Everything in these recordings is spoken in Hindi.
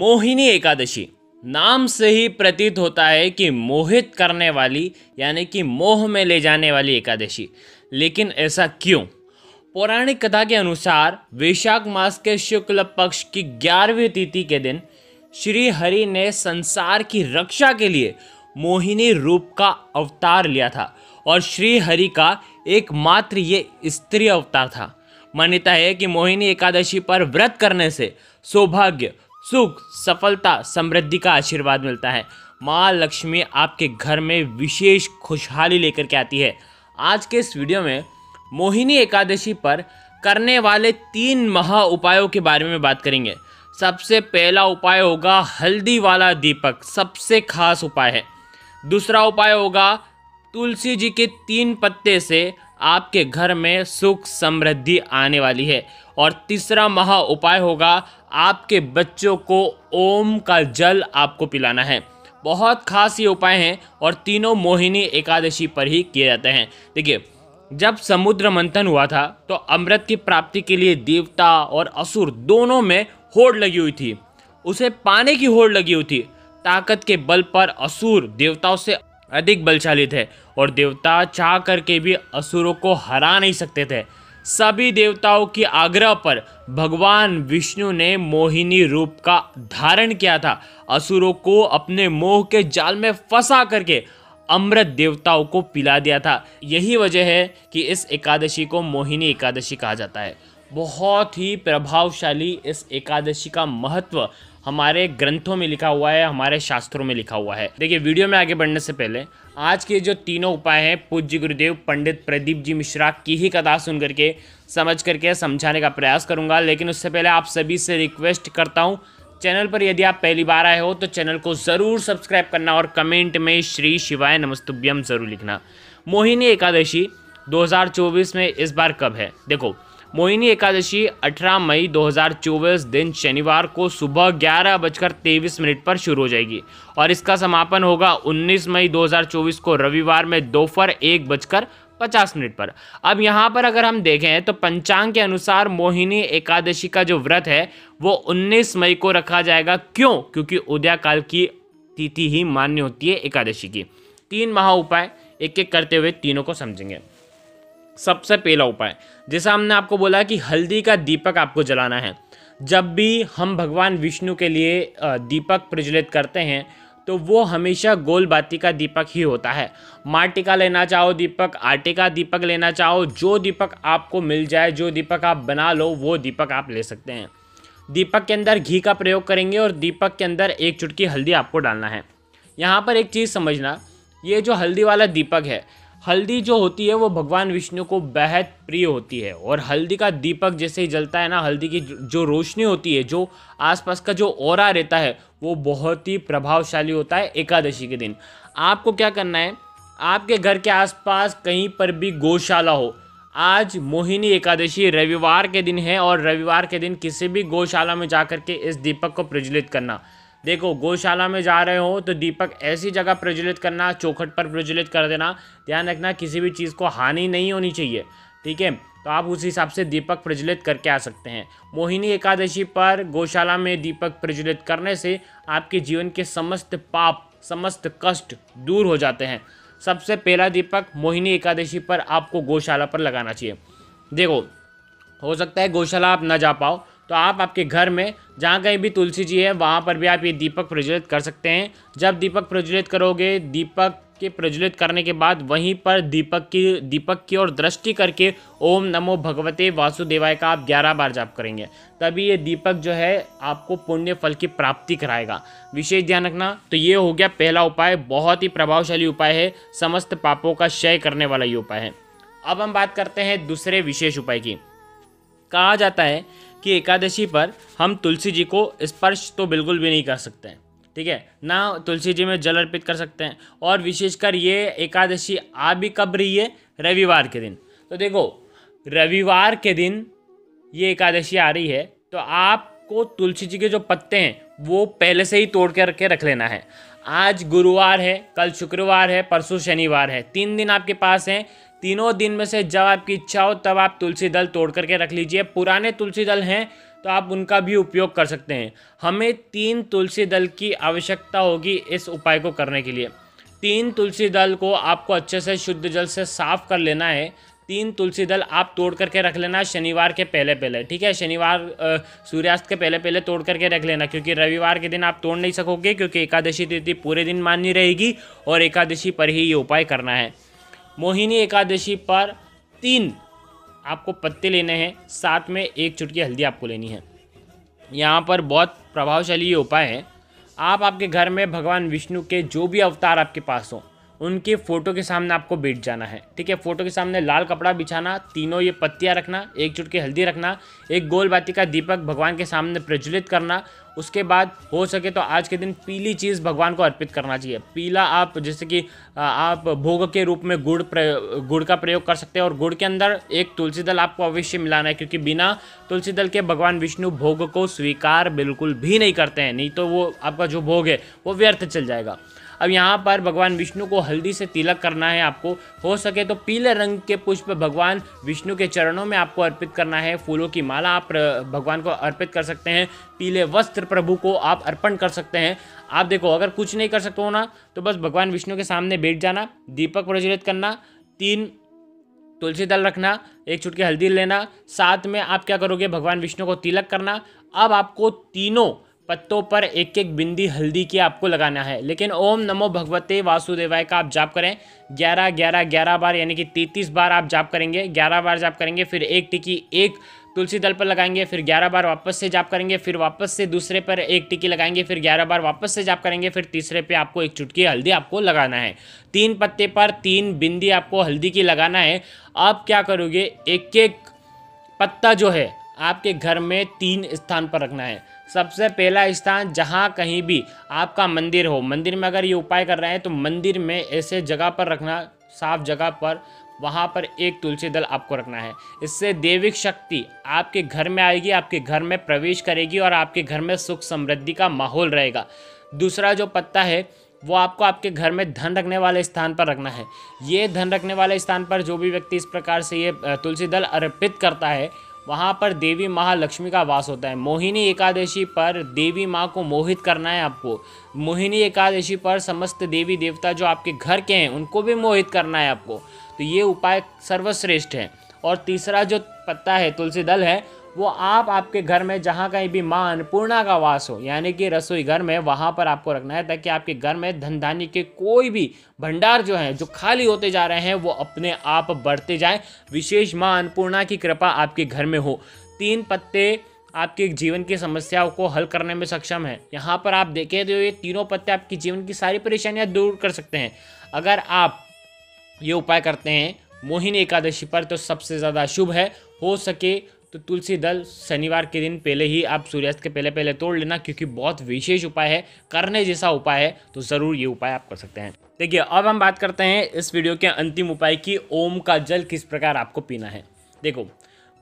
मोहिनी एकादशी नाम से ही प्रतीत होता है कि मोहित करने वाली यानी कि मोह में ले जाने वाली एकादशी लेकिन ऐसा क्यों पौराणिक कथा के अनुसार वैशाख मास के शुक्ल पक्ष की ग्यारहवीं तिथि के दिन श्री हरि ने संसार की रक्षा के लिए मोहिनी रूप का अवतार लिया था और श्री हरि का एकमात्र ये स्त्री अवतार था मान्यता है कि मोहिनी एकादशी पर व्रत करने से सौभाग्य सुख सफलता समृद्धि का आशीर्वाद मिलता है माँ लक्ष्मी आपके घर में विशेष खुशहाली लेकर के आती है आज के इस वीडियो में मोहिनी एकादशी पर करने वाले तीन महा उपायों के बारे में बात करेंगे सबसे पहला उपाय होगा हल्दी वाला दीपक सबसे खास उपाय है दूसरा उपाय होगा तुलसी जी के तीन पत्ते से आपके घर में सुख समृद्धि आने वाली है और तीसरा महा उपाय होगा आपके बच्चों को ओम का जल आपको पिलाना है बहुत खास ये उपाय हैं और तीनों मोहिनी एकादशी पर ही किए जाते हैं देखिए जब समुद्र मंथन हुआ था तो अमृत की प्राप्ति के लिए देवता और असुर दोनों में होड़ लगी हुई थी उसे पाने की होड़ लगी हुई थी ताकत के बल पर असुर देवताओं से अधिक बलशाली थे और देवता चाह करके भी असुरों को हरा नहीं सकते थे सभी देवताओं के आग्रह पर भगवान विष्णु ने मोहिनी रूप का धारण किया था असुरों को अपने मोह के जाल में फंसा करके अमृत देवताओं को पिला दिया था यही वजह है कि इस एकादशी को मोहिनी एकादशी कहा जाता है बहुत ही प्रभावशाली इस एकादशी का महत्व हमारे ग्रंथों में लिखा हुआ है हमारे शास्त्रों में लिखा हुआ है देखिए वीडियो में आगे बढ़ने से पहले आज के जो तीनों उपाय हैं पूज्य गुरुदेव पंडित प्रदीप जी मिश्रा की ही कथा सुन करके समझ करके समझाने का प्रयास करूंगा लेकिन उससे पहले आप सभी से रिक्वेस्ट करता हूँ चैनल पर यदि आप पहली बार आए हो तो चैनल को ज़रूर सब्सक्राइब करना और कमेंट में श्री शिवाय नमस्तुभ्यम ज़रूर लिखना मोहिनी एकादशी 2024 में इस बार कब है देखो मोहिनी एकादशी 18 मई 2024 दिन शनिवार को सुबह ग्यारह बजकर तेईस मिनट पर शुरू हो जाएगी और इसका समापन होगा 19 मई 2024 को रविवार में दोपहर एक बजकर पचास मिनट पर अब यहाँ पर अगर हम देखें तो पंचांग के अनुसार मोहिनी एकादशी का जो व्रत है वो 19 मई को रखा जाएगा क्यों क्योंकि उदयाकाल की तिथि ही मान्य होती है एकादशी की तीन महा उपाय एक एक करते हुए तीनों को समझेंगे सबसे पहला उपाय जैसा हमने आपको बोला कि हल्दी का दीपक आपको जलाना है जब भी हम भगवान विष्णु के लिए दीपक प्रज्वलित करते हैं तो वो हमेशा गोल बाती का दीपक ही होता है माटी का लेना चाहो दीपक आटे का दीपक लेना चाहो जो दीपक आपको मिल जाए जो दीपक आप बना लो वो दीपक आप ले सकते हैं दीपक के अंदर घी का प्रयोग करेंगे और दीपक के अंदर एक चुटकी हल्दी आपको डालना है यहाँ पर एक चीज़ समझना ये जो हल्दी वाला दीपक है हल्दी जो होती है वो भगवान विष्णु को बेहद प्रिय होती है और हल्दी का दीपक जैसे ही जलता है ना हल्दी की जो रोशनी होती है जो आसपास का जो ओरा रहता है वो बहुत ही प्रभावशाली होता है एकादशी के दिन आपको क्या करना है आपके घर के आसपास कहीं पर भी गौशाला हो आज मोहिनी एकादशी रविवार के दिन है और रविवार के दिन किसी भी गौशाला में जा के इस दीपक को प्रज्वलित करना देखो गौशाला में जा रहे हो तो दीपक ऐसी जगह प्रज्वलित करना चौखट पर प्रज्वलित कर देना ध्यान रखना किसी भी चीज़ को हानि नहीं होनी चाहिए ठीक है तो आप उस हिसाब से दीपक प्रज्वलित करके आ सकते हैं मोहिनी एकादशी पर गौशाला में दीपक प्रज्वलित करने से आपके जीवन के समस्त पाप समस्त कष्ट दूर हो जाते हैं सबसे पहला दीपक मोहिनी एकादशी पर आपको गौशाला पर लगाना चाहिए देखो हो सकता है गौशाला आप ना जा पाओ तो आप आपके घर में जहाँ कहीं भी तुलसी जी है वहाँ पर भी आप ये दीपक प्रज्वलित कर सकते हैं जब दीपक प्रज्वलित करोगे दीपक के प्रज्वलित करने के बाद वहीं पर दीपक की दीपक की ओर दृष्टि करके ओम नमो भगवते वासुदेवाय का आप 11 बार जाप करेंगे तभी ये दीपक जो है आपको पुण्य फल की प्राप्ति कराएगा विशेष ध्यान रखना तो ये हो गया पहला उपाय बहुत ही प्रभावशाली उपाय है समस्त पापों का क्षय करने वाला ये उपाय है अब हम बात करते हैं दूसरे विशेष उपाय की कहा जाता है कि एकादशी पर हम तुलसी जी को स्पर्श तो बिल्कुल भी नहीं कर सकते हैं ठीक है ना तुलसी जी में जल अर्पित कर सकते हैं और विशेषकर ये एकादशी आ भी कब रही है रविवार के दिन तो देखो रविवार के दिन ये एकादशी आ रही है तो आपको तुलसी जी के जो पत्ते हैं वो पहले से ही तोड़ के रखे रख लेना है आज गुरुवार है कल शुक्रवार है परसों शनिवार है तीन दिन आपके पास हैं तीनों दिन में से जब आपकी इच्छा हो तब आप तुलसी दल तोड़ करके रख लीजिए पुराने तुलसी दल हैं तो आप उनका भी उपयोग कर सकते हैं हमें तीन तुलसी दल की आवश्यकता होगी इस उपाय को करने के लिए तीन तुलसी दल को आपको अच्छे से शुद्ध जल से साफ कर लेना है तीन तुलसी दल आप तोड़ करके रख लेना शनिवार के पहले पहले ठीक है शनिवार सूर्यास्त के पहले पहले तोड़ करके रख लेना क्योंकि रविवार के दिन आप तोड़ नहीं सकोगे क्योंकि एकादशी तिथि पूरे दिन माननी रहेगी और एकादशी पर ही ये उपाय करना है मोहिनी एकादशी पर तीन आपको पत्ते लेने हैं साथ में एक चुटकी हल्दी आपको लेनी है यहाँ पर बहुत प्रभावशाली ये उपाय है आप आपके घर में भगवान विष्णु के जो भी अवतार आपके पास हो उनके फ़ोटो के सामने आपको बैठ जाना है ठीक है फ़ोटो के सामने लाल कपड़ा बिछाना तीनों ये पत्तियाँ रखना एक चुटकी हल्दी रखना एक गोल बाती का दीपक भगवान के सामने प्रज्वलित करना उसके बाद हो सके तो आज के दिन पीली चीज़ भगवान को अर्पित करना चाहिए पीला आप जैसे कि आप भोग के रूप में गुड़ गुड़ का प्रयोग कर सकते हैं और गुड़ के अंदर एक तुलसी दल आपको अवश्य मिलाना है क्योंकि बिना तुलसी दल के भगवान विष्णु भोग को स्वीकार बिल्कुल भी नहीं करते हैं नहीं तो वो आपका जो भोग है वो व्यर्थ चल जाएगा अब यहाँ पर भगवान विष्णु को हल्दी से तिलक करना है आपको हो सके तो पीले रंग के पुष्प भगवान विष्णु के चरणों में आपको अर्पित करना है फूलों की माला आप भगवान को अर्पित कर सकते हैं पीले वस्त्र प्रभु को आप अर्पण कर सकते हैं आप देखो अगर कुछ नहीं कर सकते हो ना तो बस भगवान विष्णु के सामने बैठ जाना दीपक प्रज्वलित करना तीन तुलसी दल रखना एक चुटकी हल्दी लेना साथ में आप क्या करोगे भगवान विष्णु को तिलक करना अब आपको तीनों पत्तों पर एक एक बिंदी हल्दी की आपको लगाना है लेकिन ओम नमो भगवते वासुदेवाय का आप जाप करें ग्यारह ग्यारह ग्यारह बार यानी कि तैतीस बार आप जाप करेंगे ग्यारह बार जाप करेंगे फिर एक टिकी एक तुलसी दल पर लगाएंगे फिर ग्यारह बार वापस से जाप करेंगे फिर वापस से दूसरे पर एक टिकी लगाएंगे फिर ग्यारह बार वापस से जाप करेंगे फिर तीसरे पे आपको एक चुटकी हल्दी आपको लगाना है तीन पत्ते पर तीन बिंदी आपको हल्दी की लगाना है आप क्या करोगे एक एक पत्ता जो है आपके घर में तीन स्थान पर रखना है सबसे पहला स्थान जहाँ कहीं भी आपका मंदिर हो मंदिर में अगर ये उपाय कर रहे हैं तो मंदिर में ऐसे जगह पर रखना साफ जगह पर वहाँ पर एक तुलसी दल आपको रखना है इससे देविक शक्ति आपके घर में आएगी आपके घर में प्रवेश करेगी और आपके घर में सुख समृद्धि का माहौल रहेगा दूसरा जो पत्ता है वो आपको आपके घर में धन रखने वाले स्थान पर रखना है ये धन रखने वाले स्थान पर जो भी व्यक्ति इस प्रकार से ये तुलसी दल अर्पित करता है वहाँ पर देवी महालक्ष्मी का वास होता है मोहिनी एकादशी पर देवी माँ को मोहित करना है आपको मोहिनी एकादशी पर समस्त देवी देवता जो आपके घर के हैं उनको भी मोहित करना है आपको तो ये उपाय सर्वश्रेष्ठ है और तीसरा जो पत्ता है तुलसी दल है वो आप आपके घर में जहाँ कहीं भी माँ अन्नपूर्णा का वास हो यानी कि रसोई घर में वहाँ पर आपको रखना है ताकि आपके घर में धन धान्य के कोई भी भंडार जो हैं जो खाली होते जा रहे हैं वो अपने आप बढ़ते जाएं विशेष माँ अन्नपूर्णा की कृपा आपके घर में हो तीन पत्ते आपके जीवन की समस्याओं को हल करने में सक्षम है यहाँ पर आप देखें तो ये तीनों पत्ते आपकी जीवन की सारी परेशानियाँ दूर कर सकते हैं अगर आप ये उपाय करते हैं मोहिनी एकादशी पर तो सबसे ज़्यादा शुभ है हो सके तो तुलसी दल शनिवार के दिन पहले ही आप सूर्यास्त के पहले पहले तोड़ लेना क्योंकि बहुत विशेष उपाय है करने जैसा उपाय है तो ज़रूर ये उपाय आप कर सकते हैं देखिए अब हम बात करते हैं इस वीडियो के अंतिम उपाय की ओम का जल किस प्रकार आपको पीना है देखो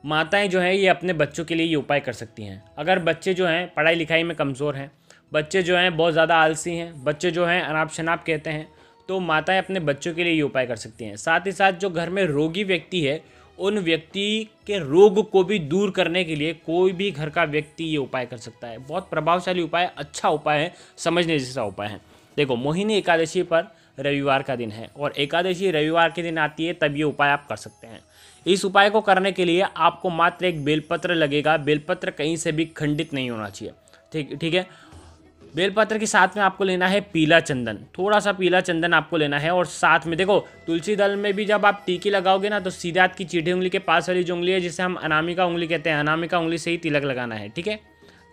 माताएं जो हैं ये अपने बच्चों के लिए ये उपाय कर सकती हैं अगर बच्चे जो हैं पढ़ाई लिखाई में कमज़ोर हैं बच्चे जो हैं बहुत ज़्यादा आलसी हैं बच्चे जो हैं अनाप शनाप कहते हैं तो माताएं अपने बच्चों के लिए ये उपाय कर सकती हैं साथ ही साथ जो घर में रोगी व्यक्ति है उन व्यक्ति के रोग को भी दूर करने के लिए कोई भी घर का व्यक्ति ये उपाय कर सकता है बहुत प्रभावशाली उपाय अच्छा उपाय है समझने जैसा उपाय है देखो मोहिनी एकादशी पर रविवार का दिन है और एकादशी रविवार के दिन आती है तब ये उपाय आप कर सकते हैं इस उपाय को करने के लिए आपको मात्र एक बेलपत्र लगेगा बेलपत्र कहीं से भी खंडित नहीं होना चाहिए ठीक ठीक है बेलपत्र के साथ में आपको लेना है पीला चंदन थोड़ा सा पीला चंदन आपको लेना है और साथ में देखो तुलसी दल में भी जब आप टीकी लगाओगे ना तो सीधे हाथ की चीठी उंगली के पास वाली जो उंगली है जिसे हम अनामिका उंगली कहते हैं अनामिका उंगली से ही तिलक लगाना है ठीक है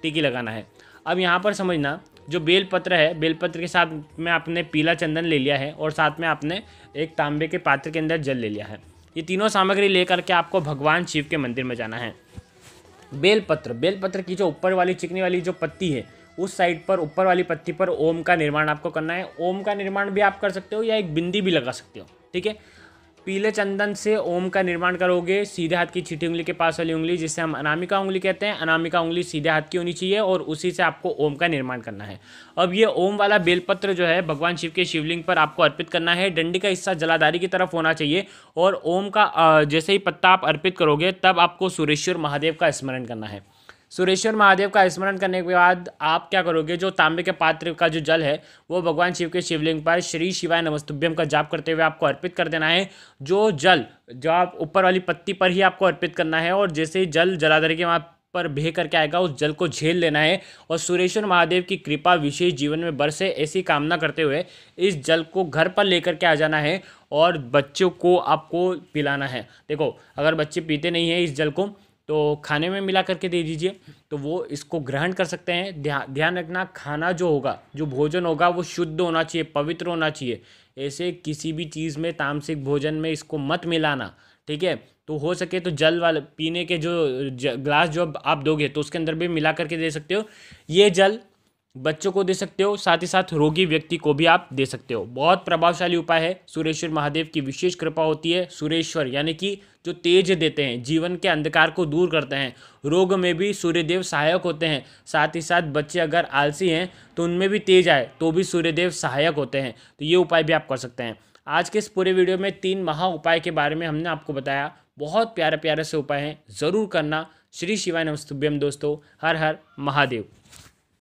टीकी लगाना है अब यहाँ पर समझना जो बेलपत्र है बेलपत्र के साथ में आपने पीला चंदन ले लिया है और साथ में आपने एक तांबे के पात्र के अंदर जल ले लिया है ये तीनों सामग्री लेकर के आपको भगवान शिव के मंदिर में जाना है बेलपत्र बेलपत्र की जो ऊपर वाली चिकनी वाली जो पत्ती है उस साइड पर ऊपर वाली पत्ती पर ओम का निर्माण आपको करना है ओम का निर्माण भी आप कर सकते हो या एक बिंदी भी लगा सकते हो ठीक है पीले चंदन से ओम का निर्माण करोगे सीधे हाथ की छीटी उंगली के पास वाली उंगली जिसे हम अनामिका उंगली कहते हैं अनामिका उंगली सीधे हाथ की होनी चाहिए और उसी से आपको ओम का निर्माण करना है अब ये ओम वाला बेलपत्र जो है भगवान शिव के शिवलिंग पर आपको अर्पित करना है डंडी का हिस्सा जलाधारी की तरफ होना चाहिए और ओम का जैसे ही पत्ता आप अर्पित करोगे तब आपको सुरेश्वर महादेव का स्मरण करना है सुरेश्वर महादेव का स्मरण करने के बाद आप क्या करोगे जो तांबे के पात्र का जो जल है वो भगवान शिव के शिवलिंग पर श्री शिवाय नमस्तुभ्यम का जाप करते हुए आपको अर्पित कर देना है जो जल जो आप ऊपर वाली पत्ती पर ही आपको अर्पित करना है और जैसे ही जल जलाधर के वहाँ पर बह करके आएगा उस जल को झेल लेना है और सुरेश्वर महादेव की कृपा विशेष जीवन में बरसे ऐसी कामना करते हुए इस जल को घर पर लेकर के आ जाना है और बच्चों को आपको पिलाना है देखो अगर बच्चे पीते नहीं हैं इस जल को तो खाने में मिला करके दे दीजिए तो वो इसको ग्रहण कर सकते हैं ध्यान ध्यान रखना खाना जो होगा जो भोजन होगा वो शुद्ध होना चाहिए पवित्र होना चाहिए ऐसे किसी भी चीज़ में तामसिक भोजन में इसको मत मिलाना ठीक है तो हो सके तो जल वाले पीने के जो ग्लास जो आप दोगे तो उसके अंदर भी मिला करके दे सकते हो ये जल बच्चों को दे सकते हो साथ ही साथ रोगी व्यक्ति को भी आप दे सकते हो बहुत प्रभावशाली उपाय है सुरेश्वर महादेव की विशेष कृपा होती है सुरेश्वर यानी कि जो तेज देते हैं जीवन के अंधकार को दूर करते हैं रोग में भी सूर्यदेव सहायक होते हैं साथ ही साथ बच्चे अगर आलसी हैं तो उनमें भी तेज आए तो भी सूर्यदेव सहायक होते हैं तो ये उपाय भी आप कर सकते हैं आज के इस पूरे वीडियो में तीन महा उपाय के बारे में हमने आपको बताया बहुत प्यारे प्यारे से उपाय हैं ज़रूर करना श्री शिवाय नमस्तुभ्यम दोस्तों हर हर महादेव